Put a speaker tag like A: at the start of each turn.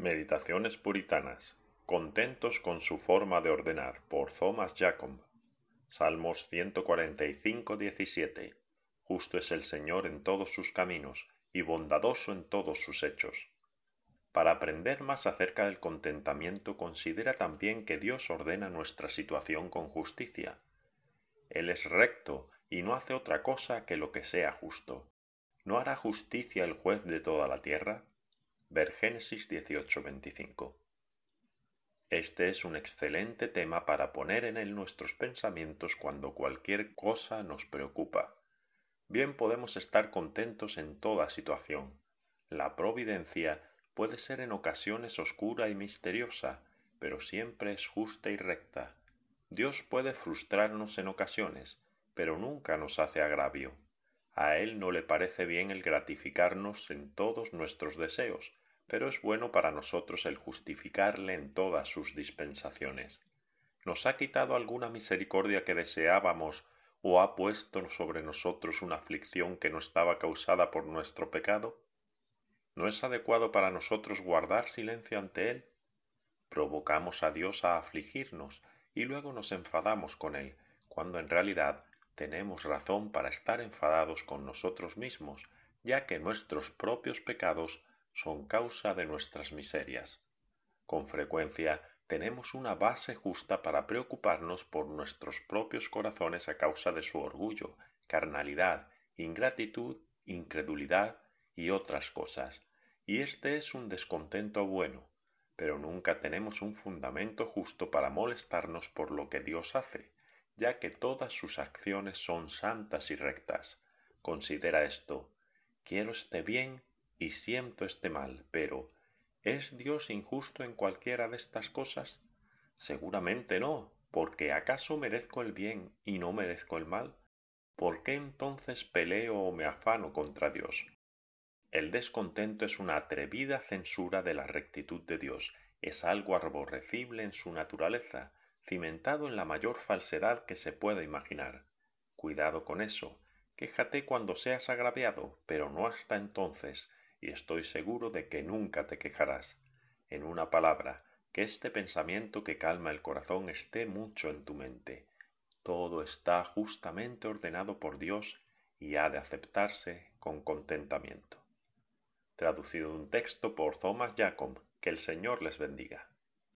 A: Meditaciones Puritanas. Contentos con su forma de ordenar por Thomas Jacob. Salmos 145, Justo es el Señor en todos sus caminos y bondadoso en todos sus hechos. Para aprender más acerca del contentamiento, considera también que Dios ordena nuestra situación con justicia. Él es recto y no hace otra cosa que lo que sea justo. ¿No hará justicia el juez de toda la tierra? Ver Génesis 18:25. Este es un excelente tema para poner en él nuestros pensamientos cuando cualquier cosa nos preocupa. Bien podemos estar contentos en toda situación. La providencia puede ser en ocasiones oscura y misteriosa, pero siempre es justa y recta. Dios puede frustrarnos en ocasiones, pero nunca nos hace agravio. A Él no le parece bien el gratificarnos en todos nuestros deseos, pero es bueno para nosotros el justificarle en todas sus dispensaciones. ¿Nos ha quitado alguna misericordia que deseábamos o ha puesto sobre nosotros una aflicción que no estaba causada por nuestro pecado? ¿No es adecuado para nosotros guardar silencio ante Él? Provocamos a Dios a afligirnos y luego nos enfadamos con Él, cuando en realidad tenemos razón para estar enfadados con nosotros mismos, ya que nuestros propios pecados son causa de nuestras miserias. Con frecuencia tenemos una base justa para preocuparnos por nuestros propios corazones a causa de su orgullo, carnalidad, ingratitud, incredulidad y otras cosas. Y este es un descontento bueno, pero nunca tenemos un fundamento justo para molestarnos por lo que Dios hace, ya que todas sus acciones son santas y rectas. Considera esto, quiero este bien y siento este mal, pero ¿es Dios injusto en cualquiera de estas cosas? Seguramente no, porque ¿acaso merezco el bien y no merezco el mal? ¿Por qué entonces peleo o me afano contra Dios? El descontento es una atrevida censura de la rectitud de Dios, es algo aborrecible en su naturaleza, cimentado en la mayor falsedad que se pueda imaginar. Cuidado con eso, quéjate cuando seas agraviado, pero no hasta entonces, y estoy seguro de que nunca te quejarás. En una palabra, que este pensamiento que calma el corazón esté mucho en tu mente. Todo está justamente ordenado por Dios y ha de aceptarse con contentamiento. Traducido de un texto por Thomas Jacob, que el Señor les bendiga.